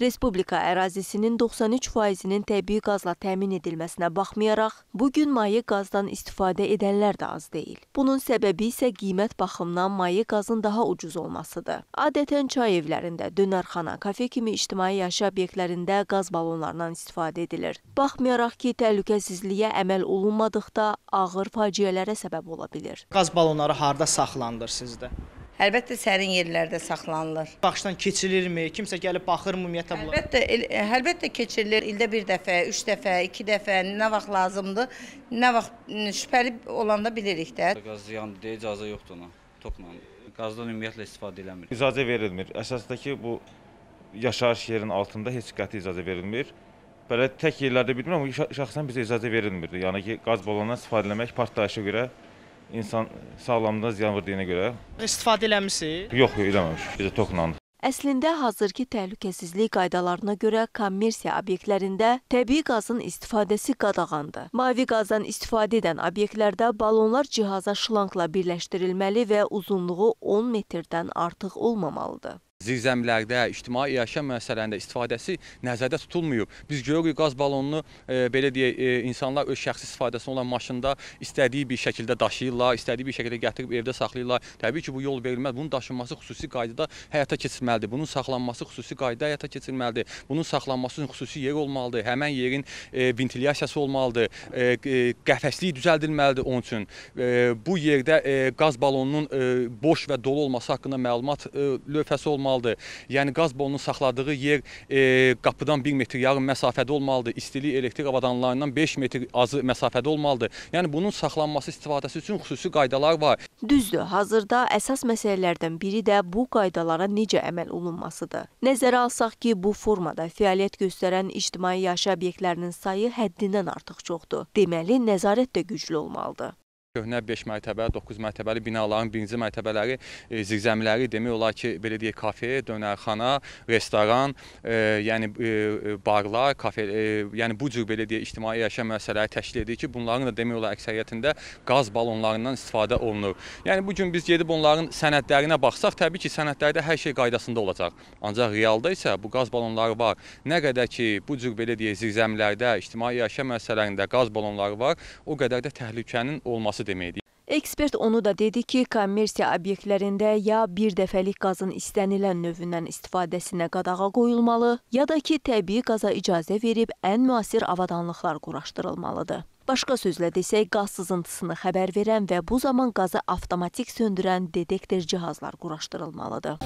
Respublika ərazisinin 93%-nin təbii qazla təmin edilməsinə baxmayaraq, bu gün maye qazdan istifadə edənlər də az deyil. Bunun səbəbi isə qiymət baxımından maye qazın daha ucuz olmasıdır. Adətən çay evlərində, dönərxana, kafe kimi ictimai yaşa obyektlərində qaz balonlarından istifadə edilir. Baxmayaraq ki, təhlükəsizliyə əməl olunmadıqda ağır faciələrə səbəb ola bilir. Qaz balonları harda saxlanılır sizdə? əlbəttə sərin yerlərdə saxlanılır. Baxışdan keçilirmi? Kimsə gəlib baxır ümumiyyətlə bunlar? Əlbəttə, el, e, əlbəttə keçirilir. İldə bir dəfə, üç dəfə, iki dəfə, nə vaxt lazımdır, nə vaxt şübhəli olanda bilirik də. Qaz ziyandır deyə icazə yoxdur ona, topla. Qazdan ümumiyyətlə istifadə eləmir. İcazə verilmir. Əsasdakı bu yaşayış yerinin altında heç qəti icazə verilmir belə tək yerlərdə bilmirəm, amma şəxsən bizə icazə verilmirdi. Yəni ki, qaz balonundan istifadə etmək partlayışa görə insan sağlamlığına ziyan verdiyinə görə. İstifadə eləmisiniz? Yox, yox, eləməmişik. Bizə toxlandı. Əslində hazırki təhlükəsizlik qaydalarına görə kommersiya obyektlərində təbii qazın istifadəsi qadağandı. Mavi qazdan istifadə edən obyektlərdə balonlar cihaza şlankla birləşdirilməli və uzunluğu 10 metrdən artıq olmamalıdır. Zirzəmilərdə, ictimai yaşam müəssisələrində istifadəsi nəzərdə tutulmuyub. Biz görürük qaz balonunu e, belə deyək, e, insanlar öz şəxsi istifadəsi olan maşında istədiyi bir şəkildə daşıyırlar, istədiyi bir şəkildə gətirib evdə saxlayırlar. Təbii ki, bu yol verilməz. Bunun daşınması xüsusi qaydada həyata keçirilməlidir. Bunun saxlanması xüsusi qaydada həyata keçirilməlidir. Bunun saxlanması üçün xüsusi yer olmalıdır. Həmin yerin e, ventilyasiyası olmalıdır. E, e, qəfəslik düzəldilməlidir onun üçün. E, bu yerdə e, qaz balonunun e, boş və dolu olması haqqında məlumat e, lövhəsi olmalıdır olmalıdır. Yəni qaz bolunun saxladığı yer e, qapıdan 1 metr yarım məsafədə olmalıdır. İstilik elektrik avadanlarından 5 metr azı məsafədə olmalıdır. Yəni bunun saxlanması istifadəsi üçün xüsusi qaydalar var. Düzdür, hazırda əsas məsələlərdən biri də bu qaydalara necə əməl olunmasıdır. Nəzərə alsaq ki, bu formada fəaliyyət göstərən ictimai yaşa obyektlərinin sayı həddindən artıq çoxdur. Deməli, nəzarət də güclü olmalıdır. Köhnə 5 mərtəbə, 9 mərtəbəli binaların birinci mərtəbələri, e, zirzəmiləri demək olar ki, belə deyək, kafe, dönərxana, restoran, e, yəni e, e barlar, kafe, e, yəni bu cür belə deyək, ictimai yaşam müəssisələri təşkil edir ki, bunların da demək olar əksəriyyətində qaz balonlarından istifadə olunur. Yəni bu gün biz gedib onların sənədlərinə baxsaq, təbii ki, sənədlərdə hər şey qaydasında olacaq. Ancaq realda isə bu qaz balonları var. Nə qədər ki, bu cür belə deyək, zirzəmilərdə, ictimai yaşam müəssisələrində qaz balonları var, o qədər də təhlükənin olması Hansı deməkdir? Ekspert onu da dedi ki, kommersiya obyektlərində ya bir dəfəlik qazın istənilən növündən istifadəsinə qadağa qoyulmalı, ya da ki, təbii qaza icazə verib ən müasir avadanlıqlar quraşdırılmalıdır. Başqa sözlə desək, qaz sızıntısını xəbər verən və bu zaman qazı avtomatik söndürən detektor cihazlar quraşdırılmalıdır.